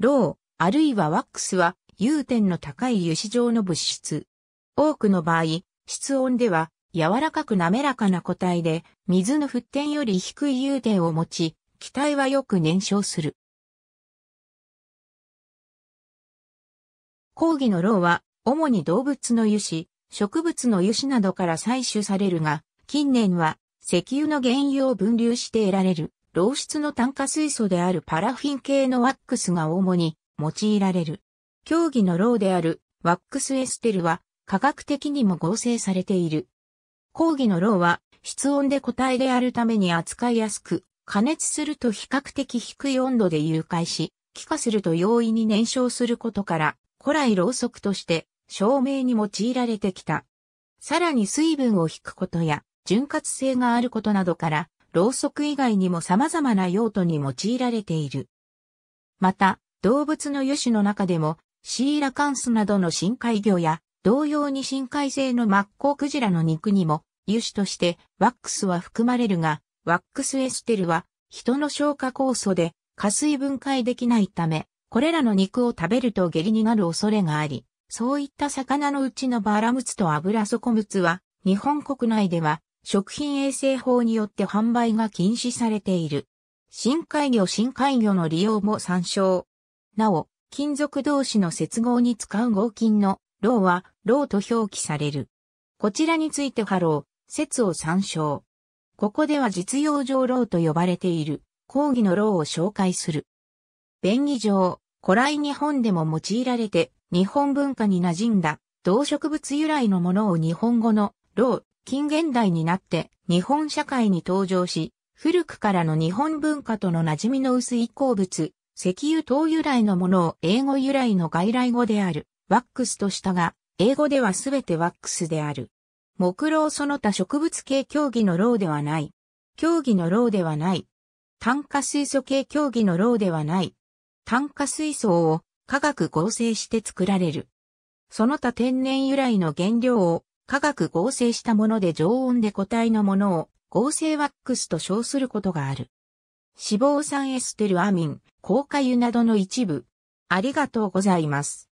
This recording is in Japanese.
ロウ、あるいはワックスは、融点の高い油脂状の物質。多くの場合、室温では、柔らかく滑らかな固体で、水の沸点より低い融点を持ち、気体はよく燃焼する。講義のロウは、主に動物の油脂、植物の油脂などから採取されるが、近年は石油の原油を分流して得られる漏出の炭化水素であるパラフィン系のワックスが主に用いられる。競技のローであるワックスエステルは科学的にも合成されている。講義のロは室温で固体であるために扱いやすく、加熱すると比較的低い温度で融解し、気化すると容易に燃焼することから、古来ろうそくとして照明に用いられてきた。さらに水分を引くことや潤滑性があることなどから、ろうそく以外にも様々な用途に用いられている。また、動物の油種の中でも、シーラカンスなどの深海魚や、同様に深海性のマッコウクジラの肉にも、油種としてワックスは含まれるが、ワックスエステルは、人の消化酵素で、加水分解できないため、これらの肉を食べると下痢になる恐れがあり、そういった魚のうちのバラムツと油底ムツは、日本国内では食品衛生法によって販売が禁止されている。深海魚深海魚の利用も参照。なお、金属同士の接合に使う合金の、ローは、ローと表記される。こちらについてハロー、説を参照。ここでは実用上ローと呼ばれている、講義のローを紹介する。便宜上、古来日本でも用いられて、日本文化に馴染んだ、動植物由来のものを日本語の、ロー近現代になって日本社会に登場し、古くからの日本文化との馴染みの薄い鉱物、石油等由来のものを英語由来の外来語である、ワックスとしたが、英語ではすべてワックスである。木老その他植物系競技の老ではない。競技の老ではない。炭化水素系競技の老ではない。炭化水素を化学合成して作られる。その他天然由来の原料を化学合成したもので常温で固体のものを合成ワックスと称することがある。脂肪酸エステルアミン、高化油などの一部。ありがとうございます。